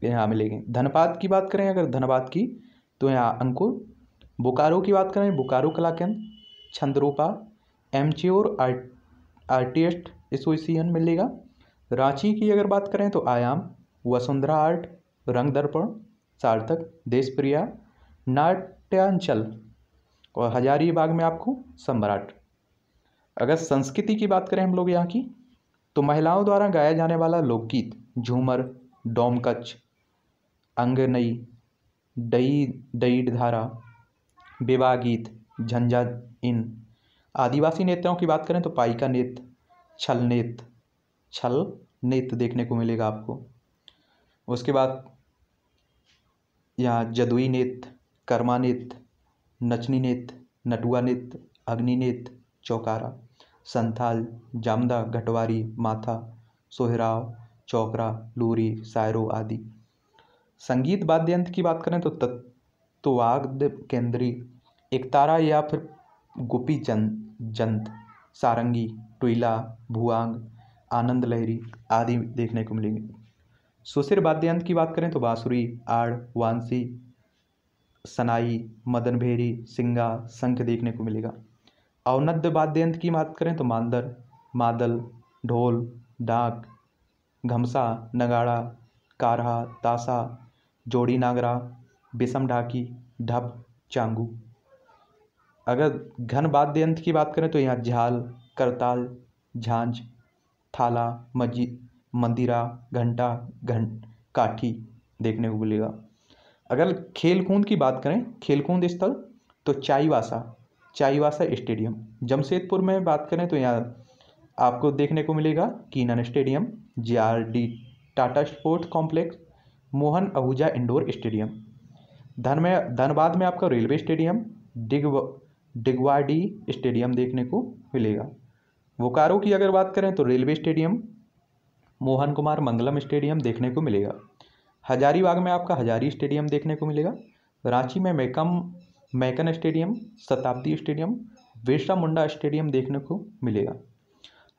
यहाँ मिलेगी धनबाद की बात करें अगर धनबाद की तो यहाँ अंकुर बोकारो की बात करें बोकारो कला केंद्र छंदरूपा एम ची और आर्ट आर्टिस्ट एसोसिएशन मिलेगा रांची की अगर बात करें तो आयाम वसुंधरा आर्ट रंग दर्पण सार्थक देशप्रिया नाट्यांचल और हजारीबाग में आपको सम्राट अगर संस्कृति की बात करें हम लोग यहाँ की तो महिलाओं द्वारा गाया जाने वाला लोकगीत झूमर डोमकच अंगनई डई धारा विवाह गीत झंझा इन आदिवासी नेताओं की बात करें तो पाइका नृत्य छल नेत छल नृत्य देखने को मिलेगा आपको उसके बाद यहाँ जदुई नेत कर्मा नेत नचनी नेत नटुआ नृत्य अग्नि नेत चौकारा संथाल जामदा घटवारी माथा सोहराव चौकरा लूरी सायरो आदि संगीत वाद्य यंत्र की बात करें तो, तो केंद्रीय एक एकतारा या फिर गोपी चंद जंत सारंगी टुईला भुआंग आनंद लहरी आदि देखने को मिलेंगे सुशिर यंत्र की बात करें तो बाँसुरी आड़ वांसी सनाई मदन भेरी सिंगा शंख देखने को मिलेगा अवनद्य यंत्र की बात करें तो मांदर मादल ढोल डाक घमसा नगाड़ा कारहा तासा जोड़ी नागरा बिसम ढाकी ढब चांगू अगर घन वाद्य यंत्र की बात करें तो यहाँ झाल करताल झांझ थाला मजी मंदिरा घंटा घं काठी देखने को मिलेगा अगर खेलकूद की बात करें खेलकूद स्थल तो चाईवासा चाईवासा स्टेडियम जमशेदपुर में बात करें तो यहाँ आपको देखने को मिलेगा Keenan stadium J R D Tata sports complex Mohan Ahuja indoor stadium धन में धनबाद में आपका रेलवे स्टेडियम डिगव डिगवाडी स्टेडियम देखने को मिलेगा बोकारो की अगर बात करें तो railway stadium Mohan Kumar Mangalam stadium देखने को मिलेगा हजारीबाग में आपका हजारी स्टेडियम देखने को मिलेगा रांची में मैकम MECON stadium Shatabdi stadium Birsa Munda stadium देखने को मिलेगा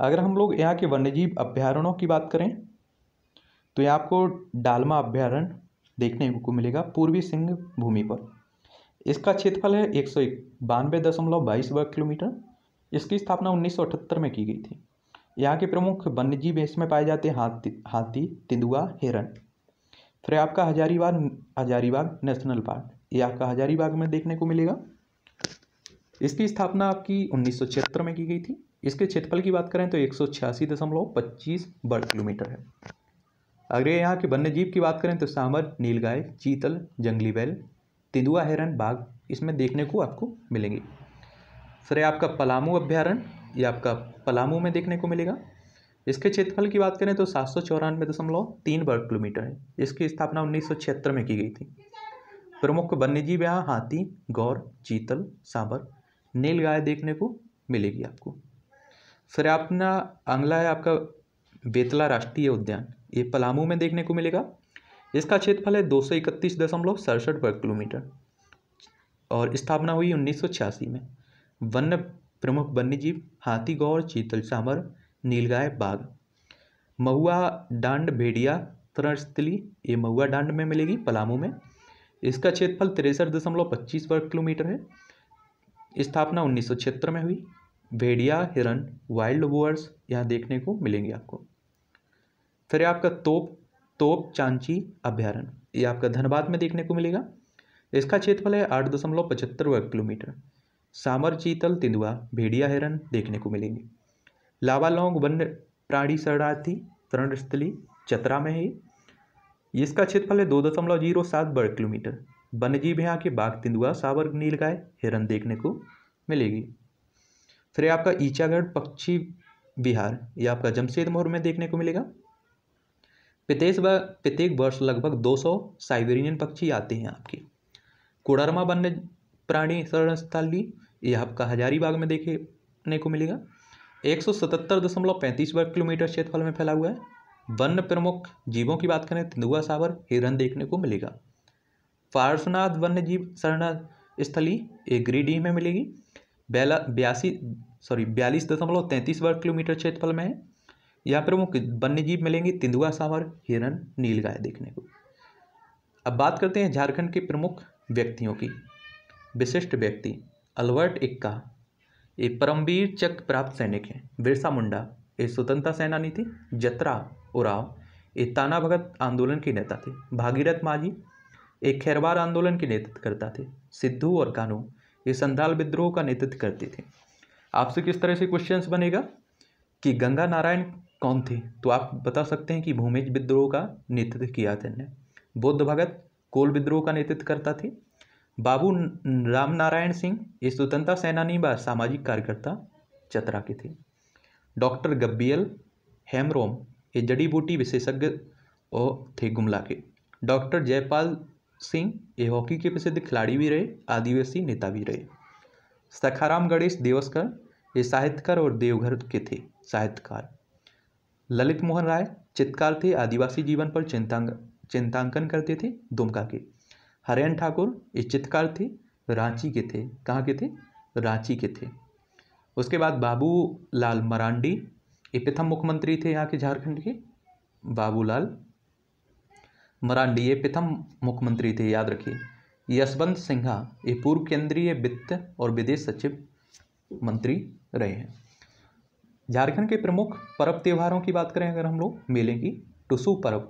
अगर हम लोग यहाँ के वन्यजीव अभ्यारण्यों की बात करें तो ये आपको डालमा अभ्यारण्य देखने को मिलेगा पूर्वी सिंह भूमि पर इसका क्षेत्रफल है एक सौ बानवे दशमलव बाईस वर्ग किलोमीटर इसकी स्थापना उन्नीस सौ अठहत्तर में की गई थी यहाँ के प्रमुख वन्यजीव इसमें पाए जाते हैं हाथी हाथी तिंदुआ हिरण फिर आपका हजारीबाग हजारीबाग नेशनल पार्क ये आपका हजारीबाग में देखने को मिलेगा इसकी स्थापना आपकी उन्नीस सौ छिहत्तर में की गई थी इसके क्षेत्रफल की बात करें तो एक सौ छियासी दशमलव पच्चीस वर्ग किलोमीटर है अगर यहाँ के वन्य जीव की बात करें तो सांबर नीलगाय चीतल जंगली बैल तेंदुआ हिरन बाघ इसमें देखने को आपको मिलेंगे सर आपका पलामू अभ्यारण्य ये आपका पलामू में देखने को मिलेगा इसके क्षेत्रफल की बात करें तो सात सौ चौरानवे दशमलव तीन वर्ग किलोमीटर है इसकी स्थापना उन्नीस सौ छिहत्तर में की गई थी प्रमुख वन्यजीव यहाँ हाथी गौर चीतल सांबर गाय देखने को मिलेगी आपको फिर अपना अगला है आपका बेतला राष्ट्रीय उद्यान ये पलामू में देखने को मिलेगा इसका क्षेत्रफल है दो सौ इकतीस दशमलव सड़सठ वर्ग किलोमीटर और स्थापना हुई उन्नीस में वन्य प्रमुख वन्यजीव हाथी गौर चीतल सामर नीलगाय बाघ महुआ डांड भेड़िया तरणस्थली ये महुआ डांड में मिलेगी पलामू में इसका क्षेत्रफल तिरसठ दशमलव पच्चीस वर्ग किलोमीटर है स्थापना उन्नीस में हुई भेड़िया हिरन वाइल्ड वोअर्स यहाँ देखने को मिलेंगे आपको फिर आपका तोप तोप चांची अभ्यारण्य ये आपका धनबाद में देखने को मिलेगा इसका क्षेत्रफल है आठ दशमलव पचहत्तर वर्ग किलोमीटर सामर चीतल तिंदुआ भेड़िया हिरन देखने को मिलेंगे लावालोंग वन्य प्राणी शरणार्थी प्रणस्थली चतरा में है इसका क्षेत्रफल है दो दशमलव जीरो सात वर्ग किलोमीटर वन्यजीव है यहाँ के बाघ तिंदुआ सावर नीलगाय हिरन देखने को मिलेगी फिर आपका ईचागढ़ पक्षी बिहार ये आपका मोहर में देखने को मिलेगा प्रत्येक व प्रत्येक वर्ष लगभग 200 साइबेरियन पक्षी आते हैं आपके कोडरमा वन्य प्राणी भी यह आपका हजारीबाग में देखने को मिलेगा एक सौ सतहत्तर दशमलव पैंतीस वर्ग किलोमीटर क्षेत्रफल में फैला हुआ है वन्य प्रमुख जीवों की बात करें तेंदुआ सावर हिरन देखने को मिलेगा पार्श्वनाथ वन्य जीव शरण स्थली एक ग्रीडी में मिलेगी बयासी सॉरी बयालीस दशमलव तैंतीस वर्ग किलोमीटर क्षेत्रफल में है यहाँ पर मुख्य वन्य जीव मिलेंगे तेंदुआ सावर हिरन नीलगाय देखने को अब बात करते हैं झारखंड के प्रमुख व्यक्तियों की विशिष्ट व्यक्ति अल्बर्ट इक्का ये परमवीर चक प्राप्त सैनिक हैं बिरसा मुंडा ये स्वतंत्रता सेनानी थे जतरा उराव ये ताना भगत आंदोलन के नेता थे भागीरथ माझी एक खैरवार आंदोलन के नेतृत्व करता थे सिद्धू और कानू ये संदाल विद्रोह का नेतृत्व करते थे आपसे किस तरह से क्वेश्चंस बनेगा कि गंगा नारायण कौन थे तो आप बता सकते हैं कि भूमिज विद्रोह का नेतृत्व किया था बौद्ध भगत कोल विद्रोह का नेतृत्व करता थे बाबू रामनारायण सिंह ये स्वतंत्रता सेनानी व सामाजिक कार्यकर्ता चतरा के थे डॉक्टर गब्बियल हेमरोम ये जड़ी बूटी विशेषज्ञ और थे गुमला के डॉक्टर जयपाल सिंह ये हॉकी के प्रसिद्ध खिलाड़ी भी रहे आदिवासी नेता भी रहे सखाराम गणेश देवस्कर ये साहित्यकार और देवघर के थे साहित्यकार ललित मोहन राय चित्तकार थे आदिवासी जीवन पर चिंतांग चिंतांकन करते थे दुमका के हरेन ठाकुर ये चित्रकार थे रांची के थे कहाँ के थे रांची के थे उसके बाद बाबू लाल मरांडी ये प्रथम मुख्यमंत्री थे यहाँ के झारखंड के बाबूलाल मरांडी ये प्रथम मुख्यमंत्री थे याद रखिए यशवंत सिन्हा ये पूर्व केंद्रीय वित्त और विदेश सचिव मंत्री रहे हैं झारखंड के प्रमुख पर्व त्योहारों की बात करें अगर हम लोग मेले की टुसु पर्व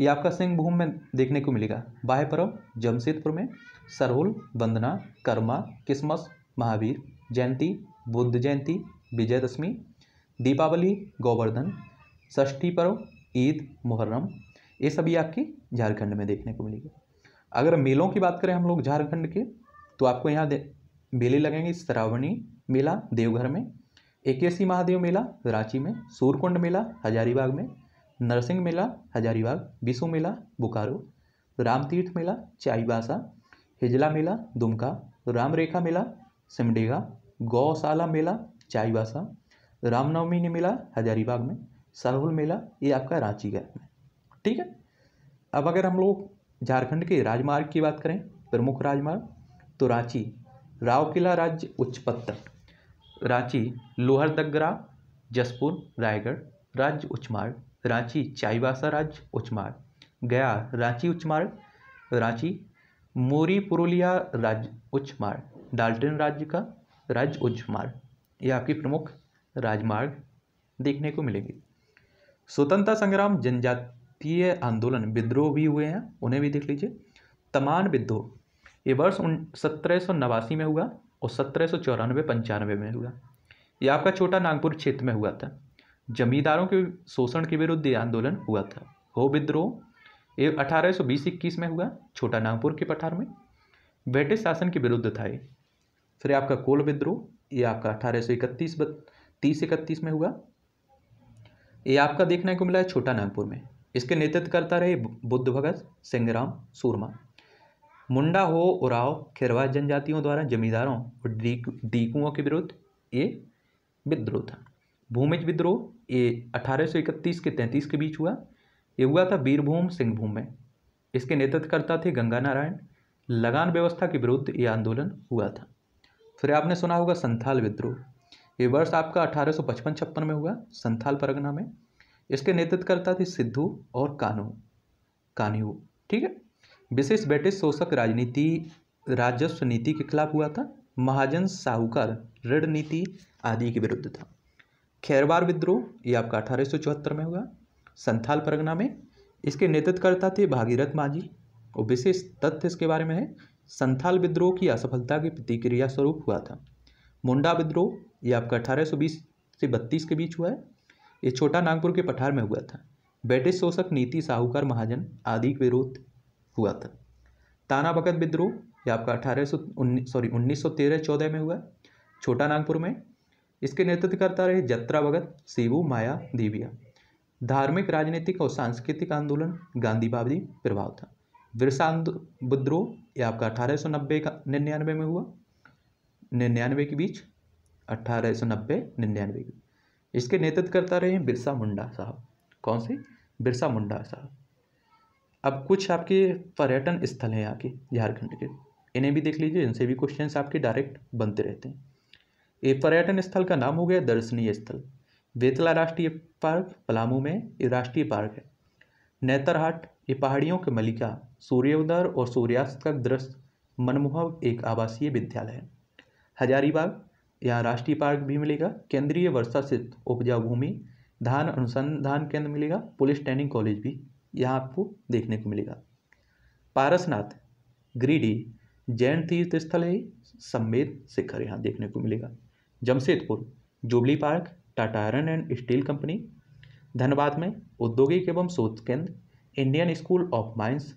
ये आपका सिंहभूम में देखने को मिलेगा बाह्य पर्व जमशेदपुर में सरहुल वंदना कर्मा किसमस महावीर जयंती बुद्ध जयंती विजयदशमी दीपावली गोवर्धन षष्ठी पर्व ईद मुहर्रम ये सभी आपकी झारखंड में देखने को मिलेगी अगर मेलों की बात करें हम लोग झारखंड के तो आपको यहाँ मेले लगेंगे श्रावणी मेला देवघर में एकेसी महादेव मेला रांची में सूरकुंड मेला हजारीबाग में नरसिंह मेला हजारीबाग बिशु मेला बोकारो रामतीर्थ मेला चाईबासा हिजला मेला दुमका रामरेखा मेला सिमडेगा गौशाला मेला चाईबासा रामनवमी ने मेला हजारीबाग में सरहुल मेला ये आपका रांची का है ठीक है अब अगर हम लोग झारखंड के राजमार्ग की बात करें प्रमुख राजमार्ग तो रांची राव किला राज्य उच्च पत्तन रांची लोहरदगरा जसपुर रायगढ़ राज्य उच्च मार्ग रांची चाईबासा राज्य उच्च मार्ग गया रांची उच्च मार्ग रांची मोरी पुरुलिया राज्य उच्च मार्ग डाल्टन राज्य का राज्य उच्च मार्ग ये आपकी प्रमुख राजमार्ग देखने को मिलेंगे स्वतंत्रता संग्राम जनजातीय आंदोलन विद्रोह भी हुए हैं उन्हें भी देख लीजिए तमान विद्रोह ये वर्ष उन सत्रह में हुआ और सत्रह सौ चौरानवे पंचानवे में हुआ यह आपका छोटा नागपुर क्षेत्र में हुआ था जमींदारों के शोषण के विरुद्ध ये आंदोलन हुआ था हो विद्रोह ये अठारह सौ बीस इक्कीस में हुआ छोटा नागपुर के पठार में ब्रिटिश शासन के विरुद्ध था ये फिर आपका कोल विद्रोह ये आपका अठारह सौ इकतीस तीस इकतीस में हुआ ये आपका देखने को मिला है छोटा नागपुर में इसके नेतृत्व करता रहे बुद्ध भगत सिंगराम सूरमा मुंडा हो उराव खिरवा जनजातियों द्वारा जमींदारों और डीकुओं के विरुद्ध ये विद्रोह था भूमिज विद्रोह ये 1831 के 33 के बीच हुआ ये हुआ था बीरभूम सिंहभूम में इसके नेतृत्वकर्ता थे गंगा नारायण लगान व्यवस्था के विरुद्ध ये आंदोलन हुआ था फिर आपने सुना होगा संथाल विद्रोह ये वर्ष आपका अठारह सौ पचपन छप्पन में हुआ संथाल परगना में इसके नेतृत्वकर्ता थे सिद्धू और कानू कानू ठीक है विशेष ब्रिटिश शोषक राजनीति राजस्व नीति के खिलाफ हुआ था महाजन साहूकार ऋण नीति आदि के विरुद्ध था खैरवार विद्रोह ये आपका अठारह में हुआ संथाल परगना में इसके नेतृत्वकर्ता थे भागीरथ मांझी और विशेष तथ्य इसके बारे में है संथाल विद्रोह की असफलता की प्रतिक्रिया स्वरूप हुआ था मुंडा विद्रोह ये आपका बीस से बत्तीस के बीच हुआ है ये छोटा नागपुर के पठार में हुआ था ब्रिटिश शोषक नीति साहूकार महाजन आदि के विरोध हुआ था ताना भगत विद्रोह यह आपका अठारह सौ सॉरी उन्नीस सौ तेरह चौदह में हुआ छोटा नागपुर में इसके नेतृत्व करता रहे जत्रा भगत शिवू माया देविया धार्मिक राजनीतिक और सांस्कृतिक आंदोलन गांधी बाबी प्रभाव था बिरसा विद्रोह यह आपका अठारह सौ नब्बे का निन्यानवे में हुआ निन्यानवे के बीच अट्ठारह सौ नब्बे निन्यानवे इसके नेतृत्व करता रहे बिरसा मुंडा साहब कौन से बिरसा मुंडा साहब अब कुछ आपके पर्यटन स्थल हैं यहाँ के झारखंड के इन्हें भी देख लीजिए इनसे भी क्वेश्चन आपके डायरेक्ट बनते रहते हैं ये पर्यटन स्थल का नाम हो गया दर्शनीय स्थल बेतला राष्ट्रीय पार्क पलामू में ये राष्ट्रीय पार्क है नेतरहाट ये पहाड़ियों के मलिका सूर्योदय और सूर्यास्त का दृश्य मनमोहक एक आवासीय विद्यालय है हजारीबाग यहाँ राष्ट्रीय पार्क भी मिलेगा केंद्रीय वर्षा सिद्ध उपजाऊ भूमि धान अनुसंधान केंद्र मिलेगा पुलिस ट्रेनिंग कॉलेज भी यहाँ आपको देखने को मिलेगा पारसनाथ ग्रीडी जैन तीर्थ स्थल है सम्मेद शिखर यहाँ देखने को मिलेगा Jamshedpur jubilee park Tata iron and steel company Dhanbad में औद्योगिक एवं शोध केंद्र Indian school of mines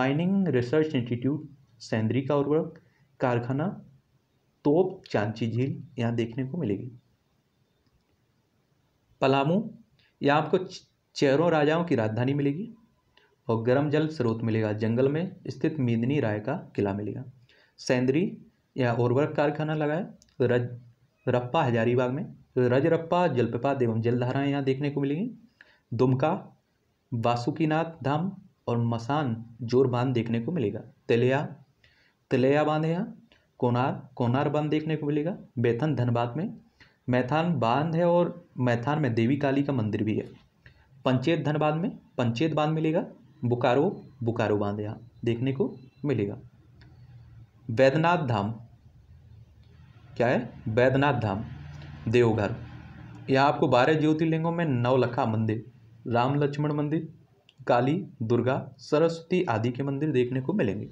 mining research institute Sindri का उर्वरक कारखाना तोप चांची झील यहाँ देखने को मिलेगी पलामू यहाँ आपको चेरों राजाओं की राजधानी मिलेगी और गर्म जल स्रोत मिलेगा जंगल में स्थित मेदनी राय का किला मिलेगा सेंद्री या उर्वरक कारखाना लगा है रज रप्पा हजारीबाग में रजरप्पा जलप्रपात एवं जलधाराएँ यहाँ देखने को मिलेंगी दुमका वासुकीनाथ धाम और मसान जोर बांध देखने को मिलेगा तेलिया तेलिया बांध है यहाँ कोनार कोनार बांध देखने को मिलेगा बेथन धनबाद में मैथान बांध है और मैथान में देवी काली का मंदिर भी है पंचेत धन बांध में पंचेत बांध मिलेगा बुकारो बुकारो बांध यहाँ देखने को मिलेगा वैद्यनाथ धाम क्या है वैद्यनाथ धाम देवघर यहाँ आपको बारह ज्योतिर्लिंगों में नवलखा मंदिर राम लक्ष्मण मंदिर काली दुर्गा सरस्वती आदि के मंदिर देखने को मिलेंगे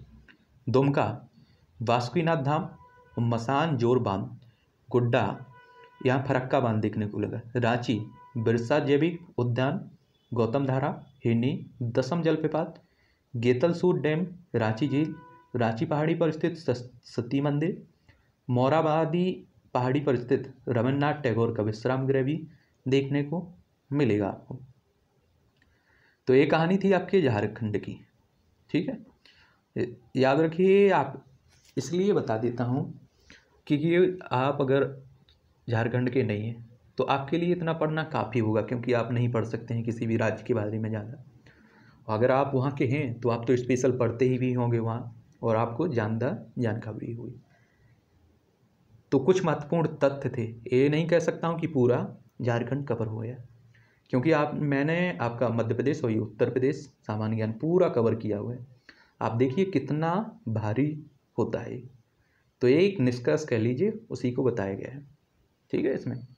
दुमका वासुकीनाथ धाम मसान जोर बांध गुड्डा यहाँ फरक्का बांध देखने को मिलेगा रांची बिरसा जैविक उद्यान गौतम धारा हिरनी दसम जलप्रपात गेतलसूद डैम रांची झील रांची पहाड़ी पर स्थित सती मंदिर मोराबादी पहाड़ी पर स्थित रविन्द्रनाथ टैगोर का विश्राम गृह भी देखने को मिलेगा आपको तो ये कहानी थी आपके झारखंड की ठीक है याद रखिए आप इसलिए बता देता हूँ कि ये आप अगर झारखंड के नहीं हैं तो आपके लिए इतना पढ़ना काफ़ी होगा क्योंकि आप नहीं पढ़ सकते हैं किसी भी राज्य के बारे में ज़्यादा अगर आप वहाँ के हैं तो आप तो स्पेशल पढ़ते ही भी होंगे वहाँ और आपको जानदा जानकारी हुई तो कुछ महत्वपूर्ण तथ्य थे ये नहीं कह सकता हूँ कि पूरा झारखंड कवर हो गया क्योंकि आप मैंने आपका मध्य प्रदेश और ये उत्तर प्रदेश सामान्य ज्ञान पूरा कवर किया हुआ है आप देखिए कितना भारी होता है तो ये एक निष्कर्ष कह लीजिए उसी को बताया गया है ठीक है इसमें